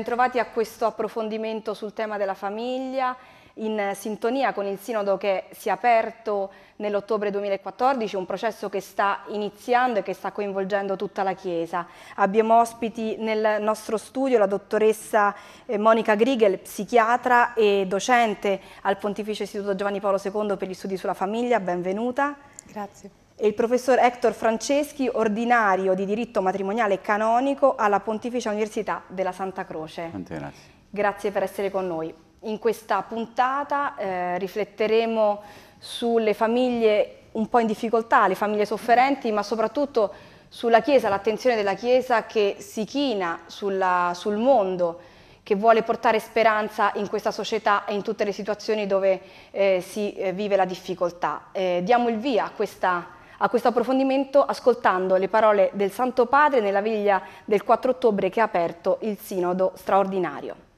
Bentrovati a questo approfondimento sul tema della famiglia in sintonia con il sinodo che si è aperto nell'ottobre 2014, un processo che sta iniziando e che sta coinvolgendo tutta la Chiesa. Abbiamo ospiti nel nostro studio la dottoressa eh, Monica Grigel, psichiatra e docente al Pontificio Istituto Giovanni Paolo II per gli studi sulla famiglia, benvenuta. Grazie e il professor Hector Franceschi, ordinario di diritto matrimoniale canonico alla Pontificia Università della Santa Croce. Grazie. Grazie per essere con noi. In questa puntata eh, rifletteremo sulle famiglie un po' in difficoltà, le famiglie sofferenti, ma soprattutto sulla Chiesa, l'attenzione della Chiesa che si china sulla, sul mondo, che vuole portare speranza in questa società e in tutte le situazioni dove eh, si eh, vive la difficoltà. Eh, diamo il via a questa a questo approfondimento ascoltando le parole del Santo Padre nella viglia del 4 ottobre che ha aperto il Sinodo straordinario.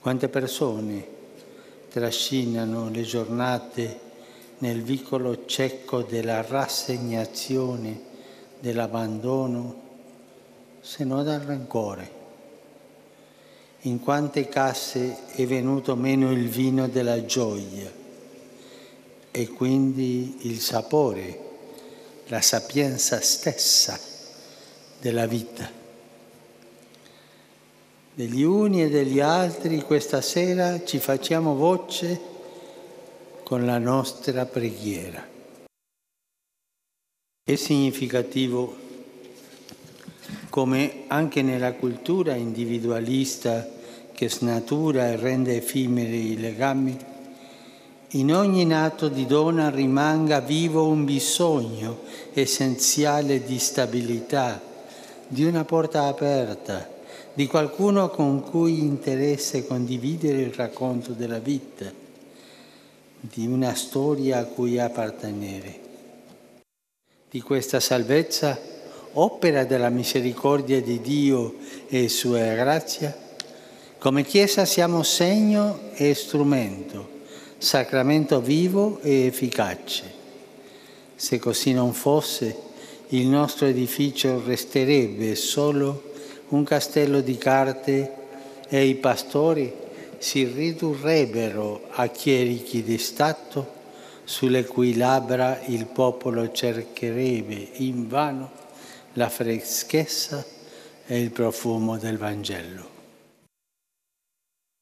Quante persone trascinano le giornate nel vicolo cieco della rassegnazione, dell'abbandono, se non dal rancore. In quante casse è venuto meno il vino della gioia e quindi il sapore, la sapienza stessa della vita. Degli uni e degli altri questa sera ci facciamo voce con la nostra preghiera. È significativo come anche nella cultura individualista che snatura e rende effimeri i legami, in ogni nato di donna rimanga vivo un bisogno essenziale di stabilità, di una porta aperta, di qualcuno con cui interesse condividere il racconto della vita, di una storia a cui appartenere. Di questa salvezza, opera della misericordia di Dio e sua grazia, come Chiesa siamo segno e strumento sacramento vivo e efficace. Se così non fosse, il nostro edificio resterebbe solo un castello di carte e i pastori si ridurrebbero a chierichi di Stato sulle cui labbra il popolo cercherebbe invano la freschezza e il profumo del Vangelo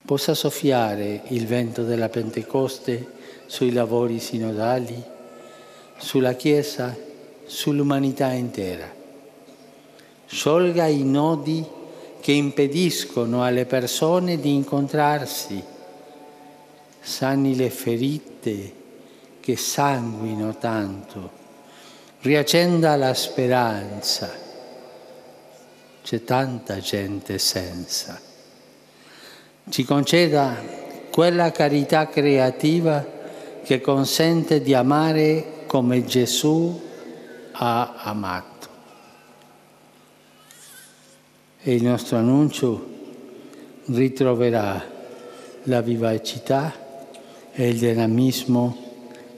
possa soffiare il vento della Pentecoste sui lavori sinodali, sulla Chiesa, sull'umanità intera. Sciolga i nodi che impediscono alle persone di incontrarsi, sani le ferite che sanguino tanto, riaccenda la speranza. C'è tanta gente senza ci conceda quella carità creativa che consente di amare come Gesù ha amato. E il nostro annuncio ritroverà la vivacità e il dinamismo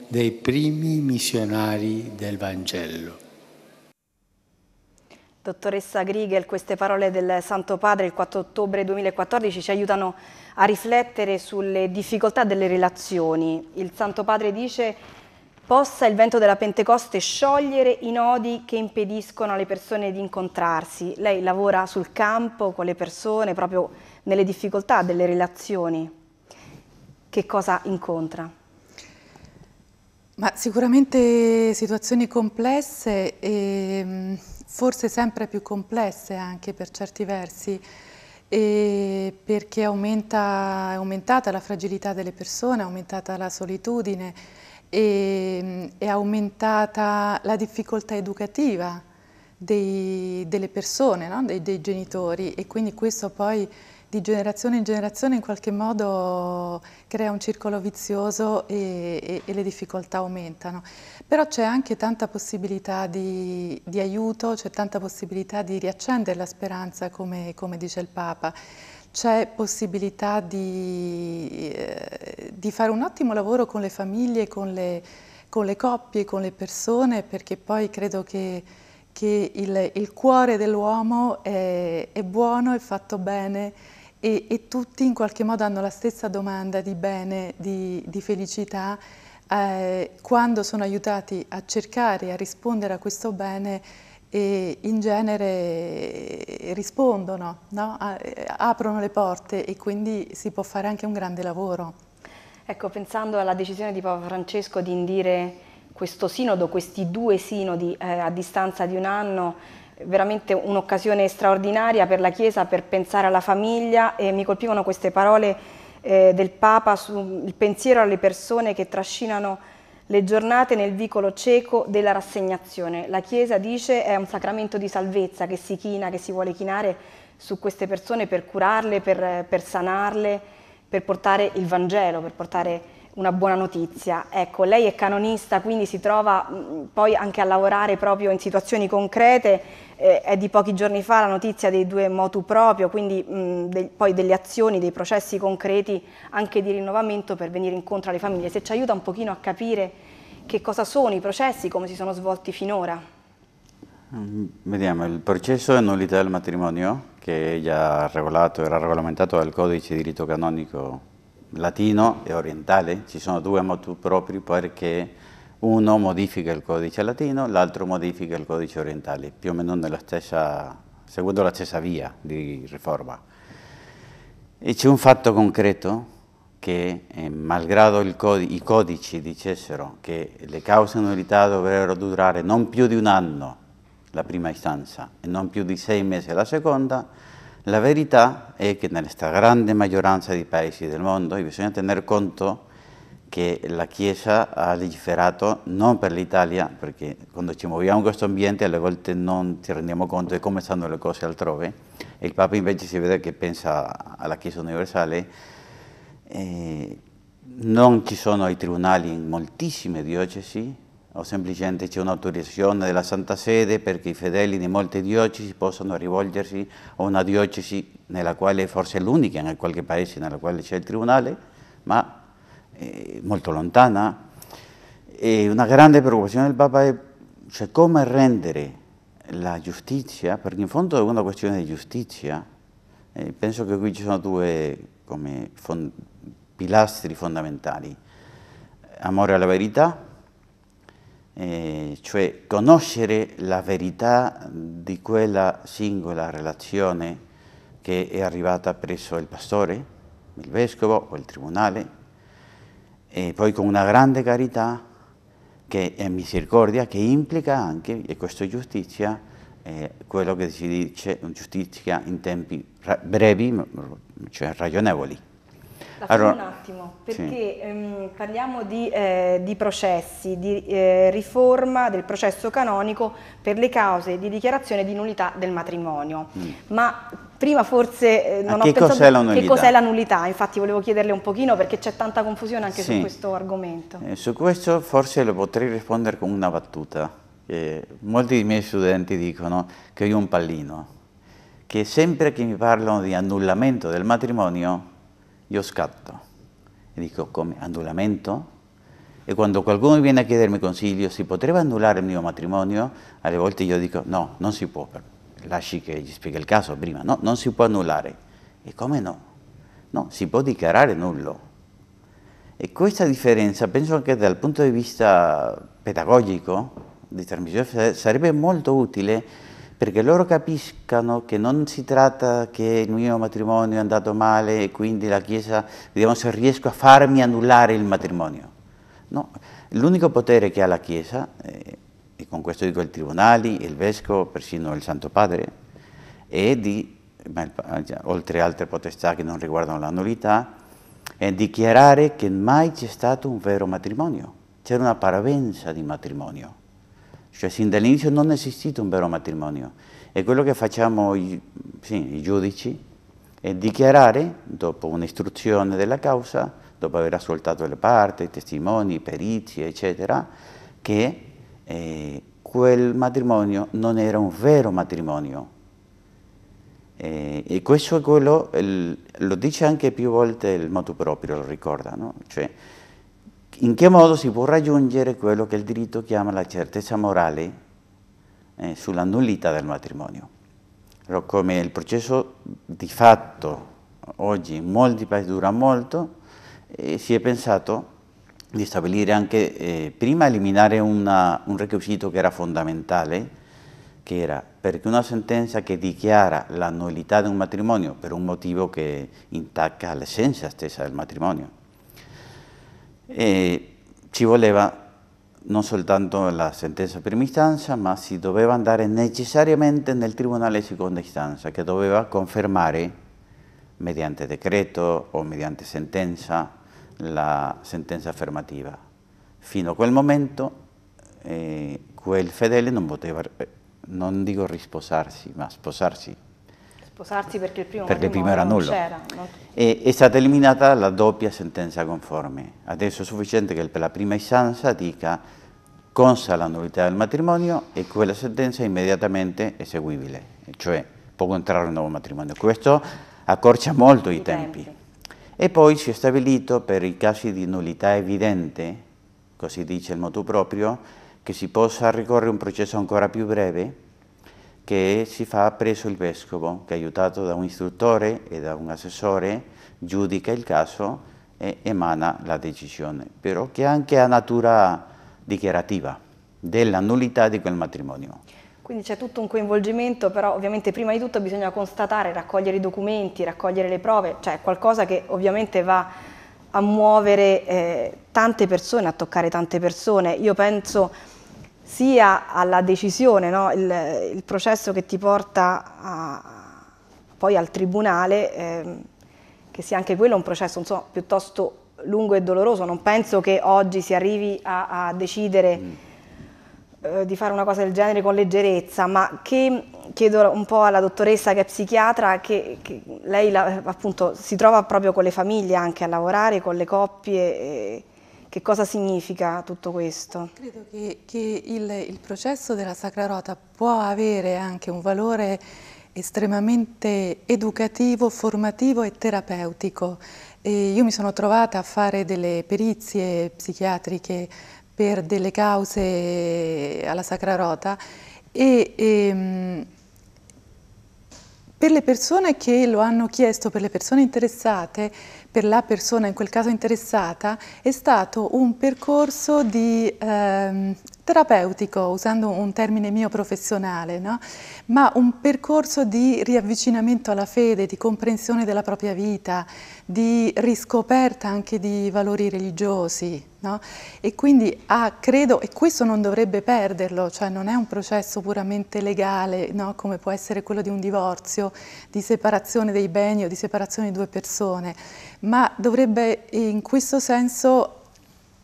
dei primi missionari del Vangelo. Dottoressa Grigel, queste parole del Santo Padre il 4 ottobre 2014 ci aiutano a riflettere sulle difficoltà delle relazioni. Il Santo Padre dice possa il vento della Pentecoste sciogliere i nodi che impediscono alle persone di incontrarsi. Lei lavora sul campo con le persone, proprio nelle difficoltà delle relazioni. Che cosa incontra? Ma sicuramente situazioni complesse e ehm, forse sempre più complesse anche per certi versi, perché aumenta, è aumentata la fragilità delle persone, è aumentata la solitudine, e, è aumentata la difficoltà educativa dei, delle persone, no? dei, dei genitori e quindi questo poi di generazione in generazione in qualche modo crea un circolo vizioso e, e, e le difficoltà aumentano. Però c'è anche tanta possibilità di, di aiuto, c'è tanta possibilità di riaccendere la speranza, come, come dice il Papa c'è possibilità di, eh, di, fare un ottimo lavoro con le famiglie, con le, con le coppie, con le persone, perché poi credo che, che il, il, cuore dell'uomo è, è buono, è fatto bene e, e, tutti in qualche modo hanno la stessa domanda di bene, di, di felicità, eh, quando sono aiutati a cercare, a rispondere a questo bene, eh, in genere rispondono, no? Eh, aprono le porte e quindi si può fare anche un grande lavoro. Ecco, pensando alla decisione di Papa Francesco di indire questo sinodo, questi due sinodi eh, a distanza di un anno, veramente un'occasione straordinaria per la Chiesa per pensare alla famiglia e mi colpivano queste parole eh, del Papa sul pensiero alle persone che trascinano le giornate nel vicolo cieco della rassegnazione. La Chiesa dice è un sacramento di salvezza che si china, che si vuole chinare su queste persone per curarle, per, per sanarle, per portare il Vangelo, per portare una buona notizia. Ecco, lei è canonista, quindi si trova mm, poi anche a lavorare proprio in situazioni concrete. Eh, è di pochi giorni fa la notizia dei due motu proprio, quindi mh, mm, de poi delle azioni, dei processi concreti anche di rinnovamento per venire incontro alle famiglie. Se ci aiuta un pochino a capire che cosa sono i processi, come si sono svolti finora. Mm, vediamo, il processo di nullità del matrimonio, che è già regolato, era regolamentato dal codice di diritto canonico latino e orientale, ci sono due motu propri perché uno modifica il codice latino, l'altro modifica il codice orientale, più o meno stessa, seguendo la stessa via di riforma. E c'è un fatto concreto che, eh, malgrado codi, i codici dicessero che le cause in nullità dovrebbero durare non più di un anno la prima istanza e non più di sei mesi la seconda, La es eh, que en esta grande maggioranza de países del mundo, mondo bisogna tener conto que la Chiesa ha legiferato non per l'Italia, porque cuando ci muoviamo en questo ambiente alle volte non ci rendiamo conto di come stanno le cose altrove, e il Papa invece si vede che pensa alla Chiesa universale, eh, non ci sono i tribunali in moltissime diocesi, o semplicemente c'è un'autorizzazione della Santa Sede perché i fedeli di molte diocesi possano rivolgersi a una diocesi nella quale forse è l'unica in qualche paese nella quale c'è il tribunale, ma eh, molto lontana. E una grande preoccupazione del Papa è cioè, come rendere la giustizia, perché in fondo è una questione di giustizia, eh, penso che qui ci sono due come, fond pilastri fondamentali, amore alla verità, eh, cioè conoscere la verità di quella singola relazione che è arrivata presso il pastore, il vescovo o il tribunale, e poi con una grande carità che è misericordia, che implica anche, e questo è giustizia, eh, quello che si dice giustizia in tempi brevi, cioè ragionevoli. La allora, un attimo, perché sì. ehm, parliamo di, eh, di, processi, di eh, riforma del processo canonico per le cause di dichiarazione di nullità del matrimonio. Mm. Ma prima forse eh, non A ho che pensato cos'è la che cos'è la nullità, infatti volevo chiederle un pochino perché c'è tanta confusione anche sì. su questo argomento. Eh, su questo forse lo potrei rispondere con una battuta. molti dei miei studenti dicono che io ho un pallino, che sempre che mi parlano di annullamento del matrimonio io scatto e dico come annullamento? E quando qualcuno viene a chiedermi consiglio, si potrebbe annullare il mio matrimonio? Alle volte io dico no, non si può, lasci che gli spieghi il caso prima, no, non si può annullare. E eh". come no? No, si può dichiarare nullo. E questa differenza, penso che dal punto di vista pedagogico di trasmissione, sarebbe molto utile eh, perché loro capiscano che non si tratta che il mio matrimonio è andato male e quindi la Chiesa, vediamo se riesco a farmi annullare il matrimonio. No, l'unico potere che ha la Chiesa, eh, e con questo dico i tribunali, il vescovo, persino il Santo Padre, è di, cioè, oltre altre potestà che non riguardano la nullità, è dichiarare che mai c'è stato un vero matrimonio, c'era una parvenza di matrimonio. Cioè sin dall'inizio non esiste un vero matrimonio. E quello che facciamo sì, i giudici è dichiarare, dopo un'istruzione della causa, dopo aver ascoltato le parti, i testimoni, i perizie, eccetera, che eh, quel matrimonio non era un vero matrimonio. Eh, e questo è quello, il, lo dice anche più volte il motu proprio, lo ricorda, no? Cioè, in che modo si può raggiungere quello che il diritto chiama la certezza morale eh, sulla nullità del matrimonio. Allora, come il processo di fatto oggi in molti paesi dura molto, eh, si è pensato di stabilire anche, eh, prima eliminare una, un requisito che era fondamentale, che era perché una sentenza che dichiara la nullità di un matrimonio per un motivo che intacca l'essenza stessa del matrimonio Eh, no leva non soltanto la sentenza primera instancia, ma si doveva andare necesariamente nel tribunal de segunda instancia, que debía confermare, mediante decreto o mediante sentencia la sentencia afirmativa. Fino a quel momento eh, quel fedele no podía, eh, no digo risposarsi, ma sposarsi. sposarsi perché il primo, perché primo era non nullo. Non è stata eliminata la doppia sentenza conforme. Adesso è sufficiente che per la prima istanza dica consta la nullità del matrimonio e quella sentenza è immediatamente eseguibile, cioè può entrare un nuovo matrimonio. Questo accorcia molto i, i tempi. tempi. E poi si è stabilito per i casi di nullità evidente, così dice il motu proprio, che si possa ricorrere a un processo ancora più breve che si fa presso il vescovo che aiutato da un istruttore e da un assessore giudica il caso e emana la decisione, però che anche ha natura dichiarativa della nullità di quel matrimonio. Quindi c'è tutto un coinvolgimento, però ovviamente prima di tutto bisogna constatare, raccogliere i documenti, raccogliere le prove, cioè qualcosa che ovviamente va a muovere eh, tante persone, a toccare tante persone. Io penso sia alla decisione, no? il, il, processo che ti porta a, poi al tribunale, eh, che sia anche quello un processo insomma, piuttosto lungo e doloroso. Non penso che oggi si arrivi a, a decidere mm. eh, di fare una cosa del genere con leggerezza, ma che chiedo un po' alla dottoressa che è psichiatra, che, che lei la, appunto si trova proprio con le famiglie anche a lavorare, con le coppie. E, che cosa significa tutto questo? Credo che, che il, il, processo della Sacra Rota può avere anche un valore estremamente educativo, formativo e terapeutico. E io mi sono trovata a fare delle perizie psichiatriche per delle cause alla Sacra Rota e, e ehm, per le persone che lo hanno chiesto, per le persone interessate, per la persona in quel caso interessata, è stato un percorso di ehm, terapeutico, usando un termine mio professionale, no? ma un percorso di riavvicinamento alla fede, di comprensione della propria vita, di riscoperta anche di valori religiosi. No? E quindi ah, credo, e questo non dovrebbe perderlo, cioè non è un processo puramente legale, no? come può essere quello di un divorzio, di separazione dei beni o di separazione di due persone, ma dovrebbe in questo senso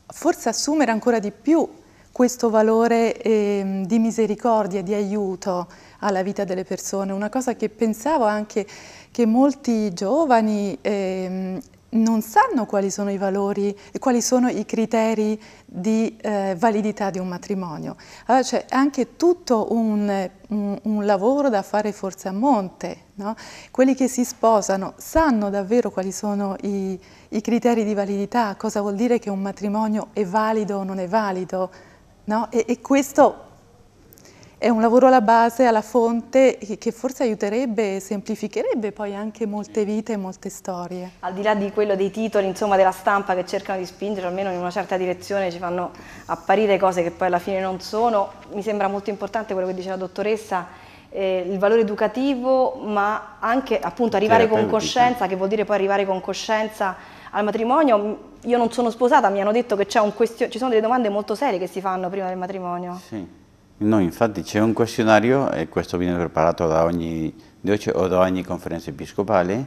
forse assumere ancora di più questo valore eh, di misericordia, di aiuto alla vita delle persone, una cosa che pensavo anche che molti giovani eh, non sanno quali sono i valori e quali sono i criteri di eh, validità di un matrimonio. Allora c'è anche tutto un, un, un, lavoro da fare forse a monte. No? Quelli che si sposano sanno davvero quali sono i, i criteri di validità, cosa vuol dire che un matrimonio è valido o non è valido, No? E, e, questo è un lavoro alla base, alla fonte, che, che forse aiuterebbe e semplificherebbe poi anche molte vite e molte storie. Al di là di quello dei titoli, insomma, della stampa che cercano di spingere almeno in una certa direzione, ci fanno apparire cose che poi alla fine non sono, mi sembra molto importante quello che dice la dottoressa, eh, il valore educativo, ma anche appunto arrivare con coscienza, che vuol dire poi arrivare con coscienza al matrimonio, io non sono sposata, mi hanno detto che ci sono delle domande molto serie che si fanno prima del matrimonio. Sì. No, infatti c'è un questionario, e questo viene preparato da ogni diocesi o da ogni conferenza episcopale,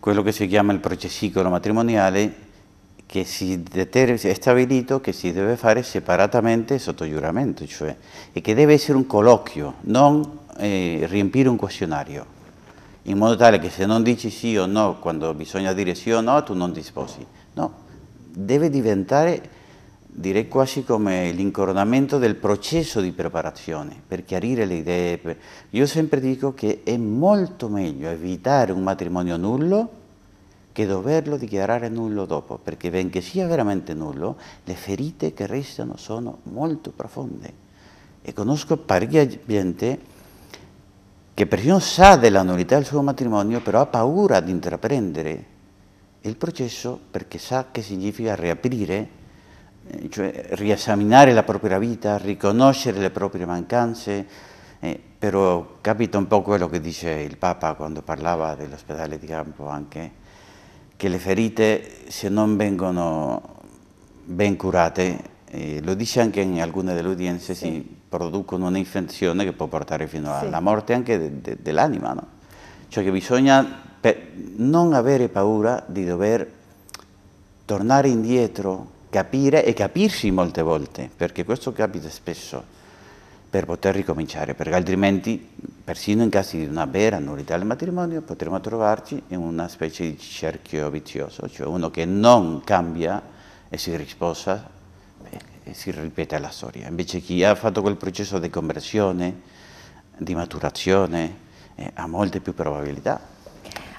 quello che si chiama il processicolo matrimoniale, che si è stabilito che si deve fare separatamente sotto giuramento, cioè, e che deve essere un colloquio, non eh, riempire un questionario, in modo tale che se non dici sì o no, quando bisogna dire sì o no, tu non ti sposi. No, deve diventare direi quasi come l'incoronamento del processo di preparazione per chiarire le idee. Io sempre dico che è molto meglio evitare un matrimonio nullo che doverlo dichiarare nullo dopo, perché benché sia veramente nullo, le ferite che restano sono molto profonde. E conosco parecchia gente che persino sa della nullità del suo matrimonio, però ha paura di intraprendere il processo perché sa che significa riaprire, eh, cioè riesaminare la propria vita, riconoscere le proprie mancanze, eh, però capita un po' quello che dice il Papa quando parlava dell'ospedale di campo anche, che le ferite se non vengono ben curate, eh, lo dice anche in alcune delle udienze, sì. si producono un'infezione che può portare fino alla morte anche de de dell'anima, no? cioè che bisogna per non avere paura di dover tornare indietro, capire e capirsi molte volte, perché questo capita spesso, per poter ricominciare, perché altrimenti, persino in caso di una vera nullità del matrimonio, potremmo trovarci in una specie di cerchio vizioso, cioè uno che non cambia e si risposa eh, e si ripete la storia. Invece chi ha fatto quel processo di conversione, di maturazione, eh, ha molte più probabilità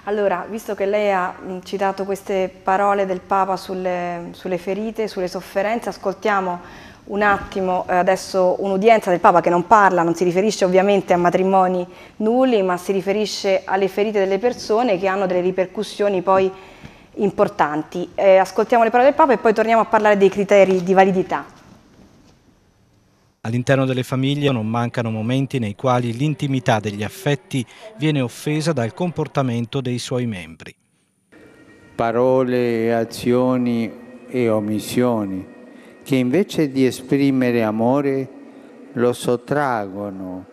allora, visto che lei ha citato queste parole del Papa sulle, sulle ferite, sulle sofferenze, ascoltiamo un attimo eh, adesso un'udienza del Papa che non parla, non si riferisce ovviamente a matrimoni nulli, ma si riferisce alle ferite delle persone che hanno delle ripercussioni poi importanti. Eh, ascoltiamo le parole del Papa e poi torniamo a parlare dei criteri di validità. All'interno delle famiglie non mancano momenti nei quali l'intimità degli affetti viene offesa dal comportamento dei suoi membri. Parole, azioni e omissioni che invece di esprimere amore lo sottraggono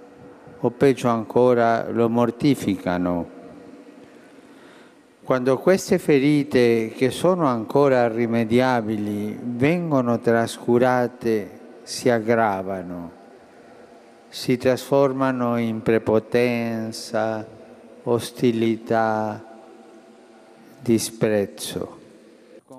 o peggio ancora lo mortificano. Quando queste ferite, che sono ancora rimediabili, vengono trascurate si aggravano, si trasformano in prepotenza, ostilità, disprezzo.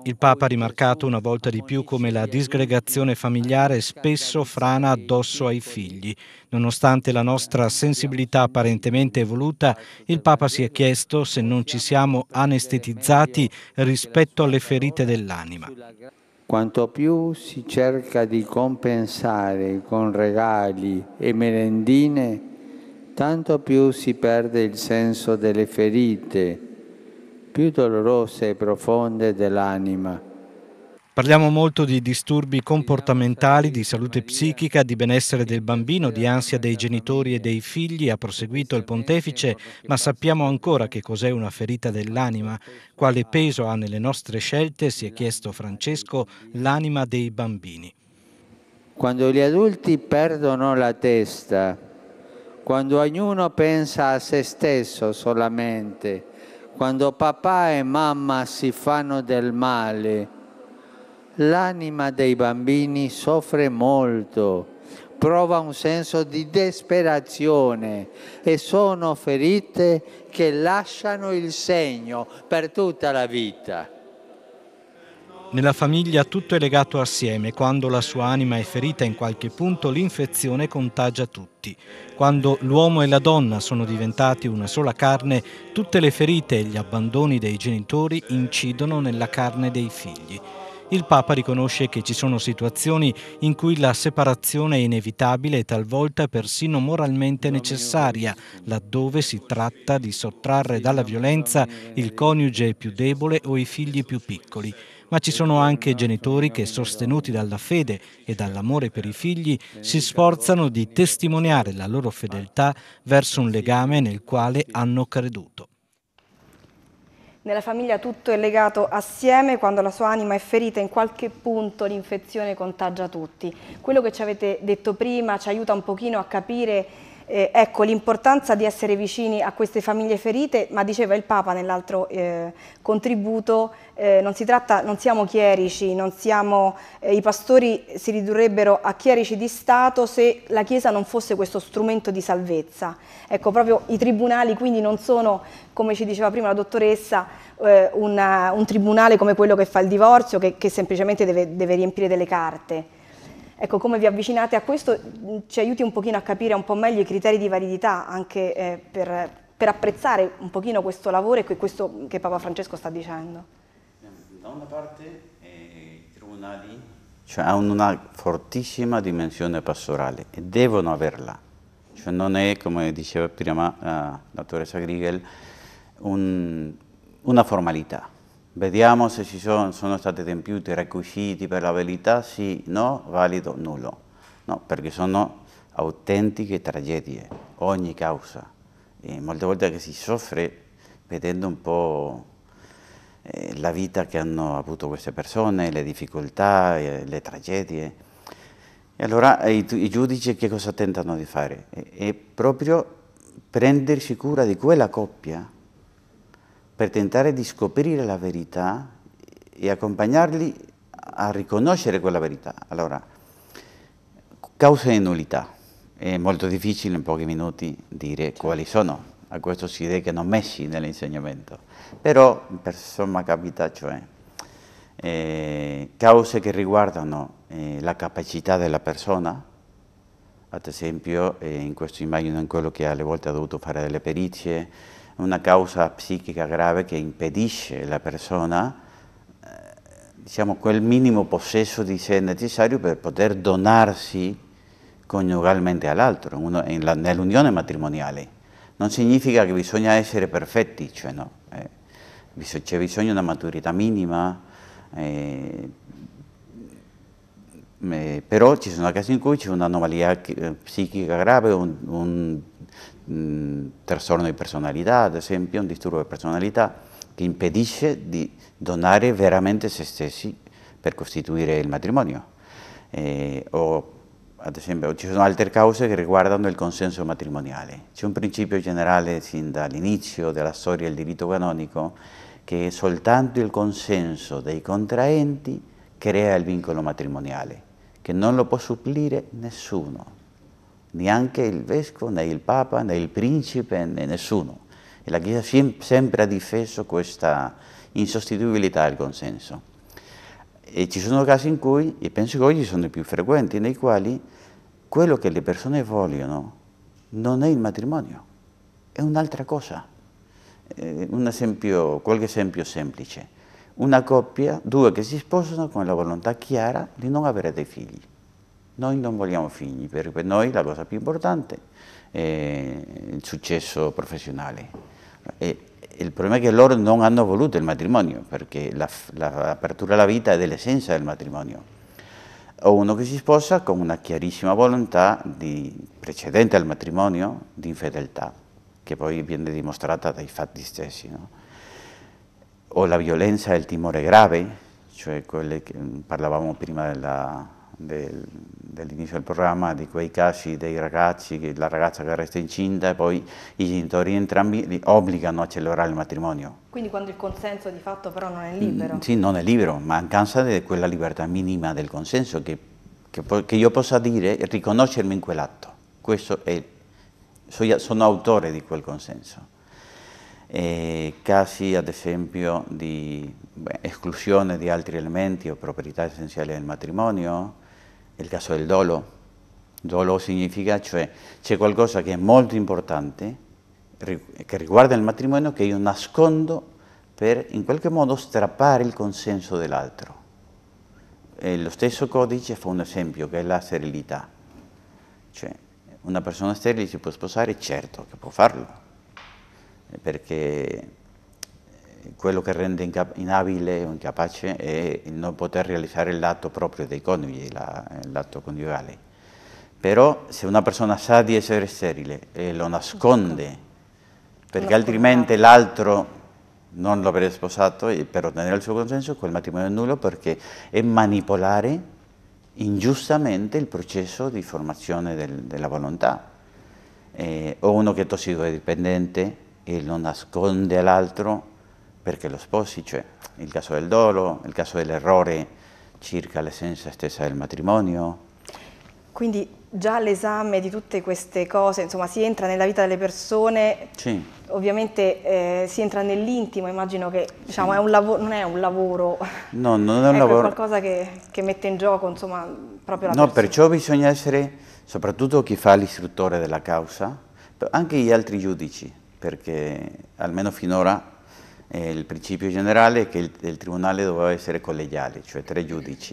Il Papa ha rimarcato una volta di più come la disgregazione familiare spesso frana addosso ai figli. Nonostante la nostra sensibilità apparentemente evoluta, il Papa si è chiesto se non ci siamo anestetizzati rispetto alle ferite dell'anima. Quanto più si cerca di compensare con regali e merendine, tanto più si perde il senso delle ferite più dolorose e profonde dell'anima. Parliamo molto di disturbi comportamentali, di salute psichica, di benessere del bambino, di ansia dei genitori e dei figli, ha proseguito il pontefice, ma sappiamo ancora che cos'è una ferita dell'anima, quale peso ha nelle nostre scelte, si è chiesto Francesco, l'anima dei bambini. Quando gli adulti perdono la testa, quando ognuno pensa a se stesso solamente, quando papà e mamma si fanno del male, l'anima dei bambini soffre molto, prova un senso di disperazione e sono ferite che lasciano il segno per tutta la vita. Nella famiglia tutto è legato assieme, quando la sua anima è ferita in qualche punto l'infezione contagia tutti. Quando l'uomo e la donna sono diventati una sola carne, tutte le ferite e gli abbandoni dei genitori incidono nella carne dei figli il Papa riconosce che ci sono situazioni in cui la separazione è inevitabile e talvolta persino moralmente necessaria, laddove si tratta di sottrarre dalla violenza il coniuge più debole o i figli più piccoli ma ci sono anche genitori che, sostenuti dalla fede e dall'amore per i figli, si sforzano di testimoniare la loro fedeltà verso un legame nel quale hanno creduto. Nella famiglia tutto è legato assieme, quando la sua anima è ferita in qualche punto l'infezione contagia tutti. Quello che ci avete detto prima ci aiuta un pochino a capire eh, ecco l'importanza di essere vicini a queste famiglie ferite, ma diceva il Papa nell'altro eh, contributo, eh, non, si tratta, non siamo chierici, non siamo, eh, i pastori si ridurrebbero a chierici di Stato se la Chiesa non fosse questo strumento di salvezza. Ecco, proprio i tribunali quindi non sono, come ci diceva prima la dottoressa, eh, una, un tribunale come quello che fa il divorzio, che, che semplicemente deve, deve riempire delle carte Ecco, come vi avvicinate a questo mm, ci aiuti un pochino a capire un po' meglio i criteri di validità anche eh, per, per, apprezzare un pochino questo lavoro e questo che Papa Francesco sta dicendo. Da una parte eh, i tribunali cioè, hanno una fortissima dimensione pastorale e devono averla. Cioè, non è, come diceva prima eh, la dottoressa Griegel, un, una formalità Vediamo se ci sono, sono stati adempiuti, recusciti per la verità, sì, no, valido, nullo. No, perché sono autentiche tragedie, ogni causa. E molte volte che si soffre vedendo un po' eh, la vita che hanno avuto queste persone, le difficoltà, eh, le tragedie. E allora eh, i, i, giudici che cosa tentano di fare? È, è proprio prendersi cura di quella coppia per tentare di scoprire la verità e accompagnarli a riconoscere quella verità. Allora, cause e nullità. È molto difficile in pochi minuti dire certo. quali sono, a questo si dedicano Messi nell'insegnamento, però per somma capita, cioè eh, cause che riguardano eh, la capacità della persona, ad esempio eh, in questo immagino in quello che alle volte ha dovuto fare delle perizie, una causa psichica grave che impedisce alla persona eh, diciamo, quel minimo possesso di sé necessario per poter donarsi coniugalmente all'altro, nell'unione matrimoniale. Non significa che bisogna essere perfetti, cioè no, eh, c'è bisogno di una maturità minima, eh, mm, eh, però ci sono casi in cui c'è un'anomalia eh, psichica grave, un, un mh, trastorno di personalità, ad esempio, un disturbo di personalità che impedisce di donare veramente se stessi per costituire il matrimonio. Eh, o, ad esempio, ci sono altre cause che riguardano il consenso matrimoniale. C'è un principio generale sin dall'inizio della storia del diritto canonico che soltanto il consenso dei contraenti crea il vincolo matrimoniale, che non lo può supplire nessuno, neanche il vescovo, né il papa, né il principe, né nessuno. E la Chiesa sempre ha difeso questa insostituibilità del consenso. E ci sono casi in cui, e penso che oggi sono i più frequenti, nei quali quello che le persone vogliono non è il matrimonio, è un'altra cosa. Un esempio, qualche esempio semplice. Una coppia, due che si sposano con la volontà chiara di non avere dei figli noi non vogliamo figli, per noi la cosa più importante è il successo professionale. E il problema è che loro non hanno voluto il matrimonio, perché l'apertura la, alla vita è dell'essenza del matrimonio. O uno che si sposa con una chiarissima volontà di, precedente al matrimonio di infedeltà, che poi viene dimostrata dai fatti stessi. No? O la violenza e il timore grave, cioè quelle che mm, parlavamo prima della del, dell'inizio del programma di quei casi dei ragazzi, la ragazza che resta incinta e poi i genitori entrambi li obbligano a celebrare il matrimonio. Quindi quando il consenso di fatto però non è libero? Mm, sì, non è libero, mancanza di quella libertà minima del consenso che, che, che io possa dire e riconoscermi in quell'atto. Questo è, sono, sono autore di quel consenso. Eh, casi ad esempio di beh, esclusione di altri elementi o proprietà essenziali del matrimonio, il caso del dolo. Dolo significa, cioè, c'è qualcosa che è molto importante, che riguarda il matrimonio, che io nascondo per in qualche modo strappare il consenso dell'altro. E lo stesso codice fa un esempio, che è la sterilità. Cioè, una persona sterile si può sposare? Certo che può farlo, eh, perché quello che rende inabile o incapace è il non poter realizzare l'atto proprio dei coniugi, l'atto la, coniugale. Però se una persona sa di essere sterile e lo nasconde, perché altrimenti l'altro non lo avrebbe sposato e per ottenere il suo consenso, quel matrimonio è nullo perché è manipolare ingiustamente il processo di formazione del, della volontà. Eh, o uno che è tossicodipendente e lo nasconde all'altro perché lo sposi, cioè il caso del dolo, il caso dell'errore circa l'essenza stessa del matrimonio. Quindi già l'esame di tutte queste cose, insomma, si entra nella vita delle persone, sì. ovviamente eh, si entra nell'intimo, immagino che diciamo, sì. è non è un lavoro, no, non è, un ecco, lavoro. qualcosa che, che, mette in gioco insomma, proprio la no, persona. No, perciò bisogna essere, soprattutto chi fa l'istruttore della causa, anche gli altri giudici, perché almeno finora eh, il principio generale è che il, il, tribunale doveva essere collegiale, cioè tre giudici.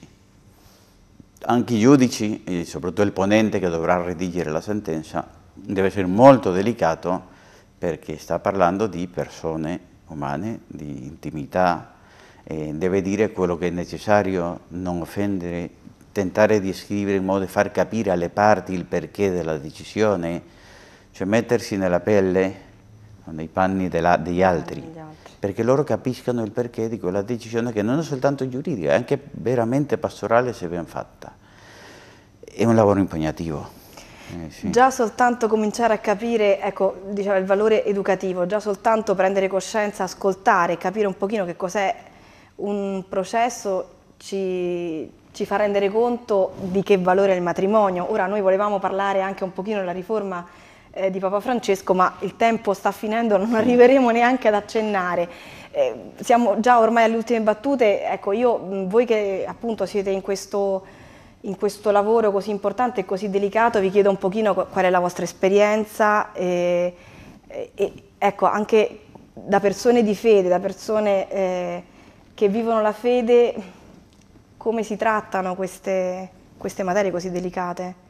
Anche i giudici, e soprattutto il ponente che dovrà redigere la sentenza, deve essere molto delicato perché sta parlando di persone umane, di intimità, eh, deve dire quello che è necessario, non offendere, tentare di scrivere in modo da far capire alle parti il perché della decisione, cioè mettersi nella pelle nei panni della, degli, altri, altri, perché loro capiscano il perché di quella decisione che non è soltanto giuridica, è anche veramente pastorale se ben fatta. È un lavoro impegnativo. Eh, sì. Già soltanto cominciare a capire, ecco, diceva il valore educativo, già soltanto prendere coscienza, ascoltare, capire un pochino che cos'è un processo ci, ci fa rendere conto di che valore è il matrimonio. Ora noi volevamo parlare anche un pochino della riforma eh, di Papa Francesco, ma il tempo sta finendo, non arriveremo neanche ad accennare. Eh, siamo già ormai alle ultime battute, ecco io, mm, voi che appunto siete in questo, in questo lavoro così importante e così delicato, vi chiedo un pochino qual è la vostra esperienza e, e ecco anche da persone di fede, da persone eh, che vivono la fede, come si trattano queste, queste materie così delicate?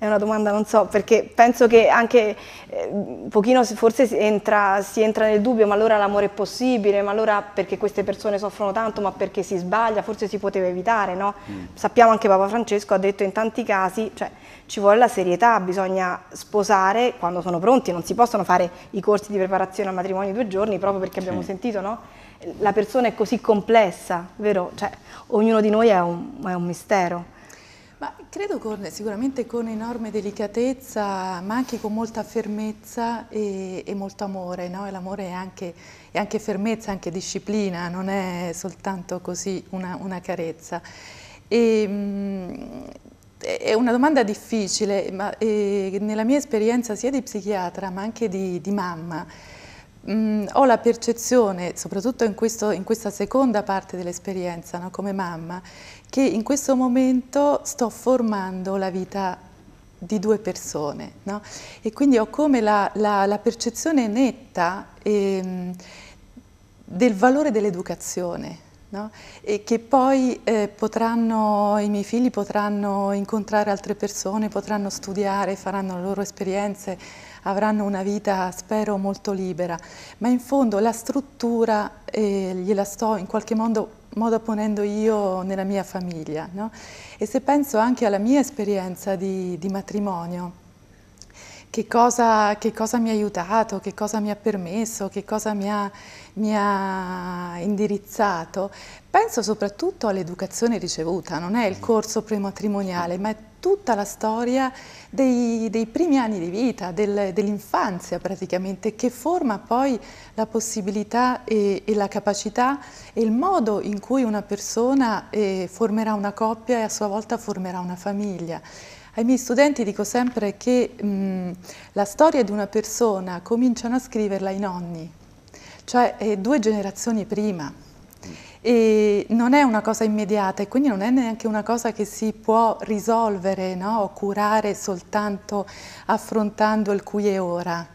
È una domanda, non so, perché penso che anche eh, un pochino forse si entra, si entra, nel dubbio, ma allora l'amore è possibile, ma allora perché queste persone soffrono tanto, ma perché si sbaglia, forse si poteva evitare, no? Mm. Sappiamo anche Papa Francesco ha detto in tanti casi, cioè ci vuole la serietà, bisogna sposare quando sono pronti, non si possono fare i corsi di preparazione al matrimonio in due giorni proprio perché abbiamo sì. sentito, no? La persona è così complessa, vero? Cioè, ognuno di noi è un, è un mistero. Ma credo con, sicuramente con enorme delicatezza, ma anche con molta fermezza e, e molto amore. No? L'amore è anche, è anche, fermezza, anche disciplina, non è soltanto così una, una carezza. E, mh, mm, è una domanda difficile, ma eh, nella mia esperienza sia di psichiatra ma anche di, di mamma, mh, mm, ho la percezione, soprattutto in, questo, in, questa seconda parte dell'esperienza no, come mamma, che in questo momento sto formando la vita di due persone no? e quindi ho come la, la, la percezione netta ehm, del valore dell'educazione no? e che poi eh, potranno, i miei figli potranno incontrare altre persone, potranno studiare, faranno le loro esperienze avranno una vita, spero, molto libera, ma in fondo la struttura eh, gliela sto in qualche modo, modo ponendo io nella mia famiglia. No? E se penso anche alla mia esperienza di, di matrimonio, che cosa, che cosa, mi ha aiutato, che cosa mi ha permesso, che cosa mi ha, mi ha indirizzato. Penso soprattutto all'educazione ricevuta, non è il mm. corso prematrimoniale, ma è tutta la storia dei, dei primi anni di vita, del, dell'infanzia praticamente, che forma poi la possibilità e, e, la capacità e il modo in cui una persona eh, formerà una coppia e a sua volta formerà una famiglia. Ai miei studenti dico sempre che mh, mm, la storia di una persona cominciano a scriverla i nonni, cioè eh, due generazioni prima. E non è una cosa immediata e quindi non è neanche una cosa che si può risolvere no? o curare soltanto affrontando il qui e ora,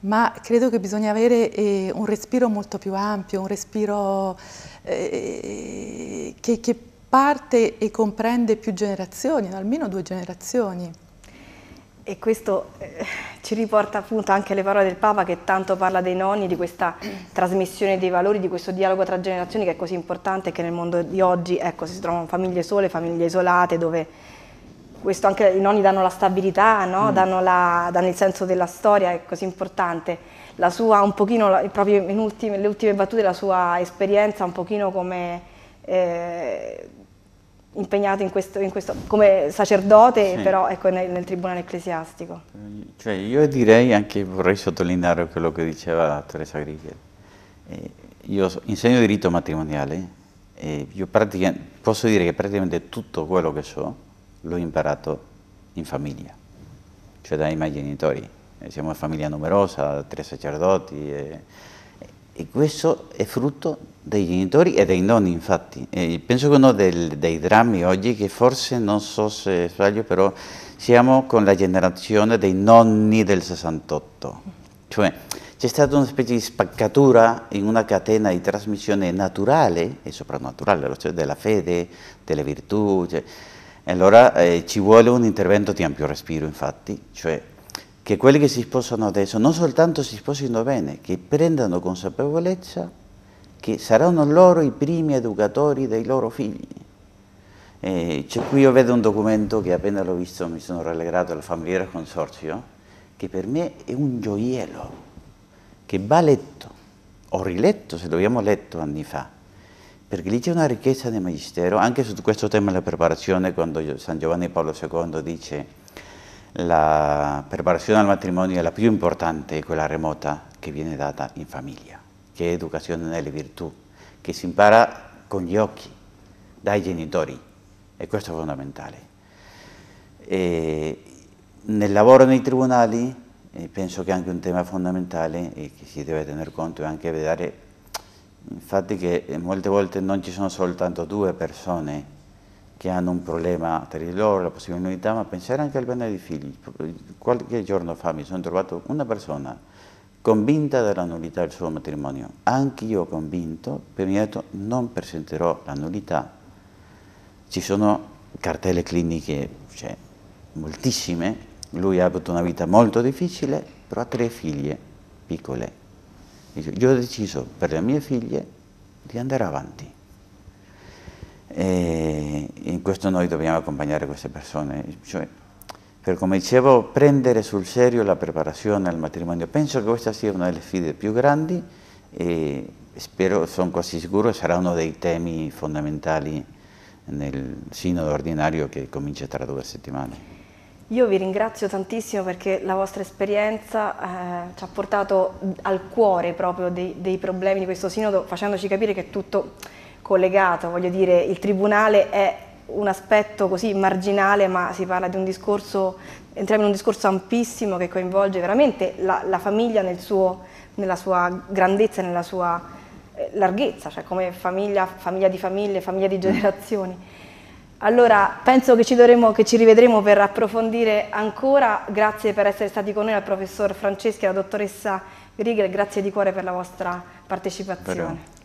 ma credo che bisogna avere eh, un respiro molto più ampio, un respiro eh, che, che parte e comprende più generazioni, almeno due generazioni. E questo eh, ci riporta appunto anche alle parole del Papa che tanto parla dei nonni, di questa trasmissione dei valori, di questo dialogo tra generazioni che è così importante che nel mondo di oggi ecco, si trovano famiglie sole, famiglie isolate, dove questo anche i nonni danno la stabilità, no? mm. danno, la, danno, il senso della storia, è così importante. La sua, un pochino, la, proprio ultime, le ultime battute, la sua esperienza un pochino come eh, impegnato in questo, in questo, come sacerdote, sì. però ecco, nel, nel, tribunale ecclesiastico. Cioè, io direi anche, vorrei sottolineare quello che diceva la Teresa Grigel. Eh, io insegno diritto matrimoniale e posso dire che praticamente tutto quello che so l'ho imparato in famiglia, cioè dai miei genitori. Eh, siamo una famiglia numerosa, tre sacerdoti. Eh, e questo è frutto dei genitori e dei nonni infatti. Eh, penso che uno del, dei drammi oggi, che forse non so se sbaglio, però siamo con la generazione dei nonni del 68, cioè c'è stata una specie di spaccatura in una catena di trasmissione naturale e soprannaturale, cioè della fede, delle virtù. Cioè. Allora eh, ci vuole un intervento di ampio respiro infatti, cioè che quelli che si sposano adesso non soltanto si sposino bene, che prendano consapevolezza che saranno loro i primi educatori dei loro figli. Eh, cioè, qui io vedo un documento che appena l'ho visto mi sono rallegrato, la Familiare Consorzio, che per me è un gioiello, che va letto, o riletto se l'abbiamo letto anni fa, perché lì c'è una ricchezza del magistero, anche su questo tema della preparazione, quando San Giovanni Paolo II dice la preparazione al matrimonio è la più importante, quella remota, che viene data in famiglia che è educazione nelle virtù, che si impara con gli occhi, dai genitori, e questo è fondamentale. E nel lavoro nei tribunali penso che anche un tema fondamentale e che si deve tener conto è anche vedere, infatti che molte volte non ci sono soltanto due persone che hanno un problema tra di loro, la possibilità, ma pensare anche al bene dei figli. Qualche giorno fa mi sono trovato una persona convinta della nullità del suo matrimonio. Anche io convinto, per mi ha detto non presenterò la nullità. Ci sono cartelle cliniche, cioè, moltissime, lui ha avuto una vita molto difficile, però ha tre figlie piccole. Dice, Io ho deciso per le mie figlie di andare avanti. E in questo noi dobbiamo accompagnare queste persone, cioè, per come dicevo, prendere sul serio la preparazione al matrimonio, penso che questa sia una delle sfide più grandi e eh, spero, sono quasi sicuro, sarà uno dei temi fondamentali nel sinodo ordinario che comincia tra due settimane. Io vi ringrazio tantissimo perché la vostra esperienza eh, ci ha portato al cuore proprio dei, dei problemi di questo sinodo, facendoci capire che è tutto collegato, voglio dire, il Tribunale è un aspetto così marginale, ma si parla di un discorso, entriamo in un discorso ampissimo che coinvolge veramente la, la famiglia nel suo, nella sua grandezza, nella sua eh, larghezza, cioè come famiglia, famiglia di famiglie, famiglia di mm. generazioni. Allora penso che ci, dovremo, che ci rivedremo per approfondire ancora, grazie per essere stati con noi al professor Franceschi e alla dottoressa Riegel. grazie di cuore per la vostra partecipazione. Però.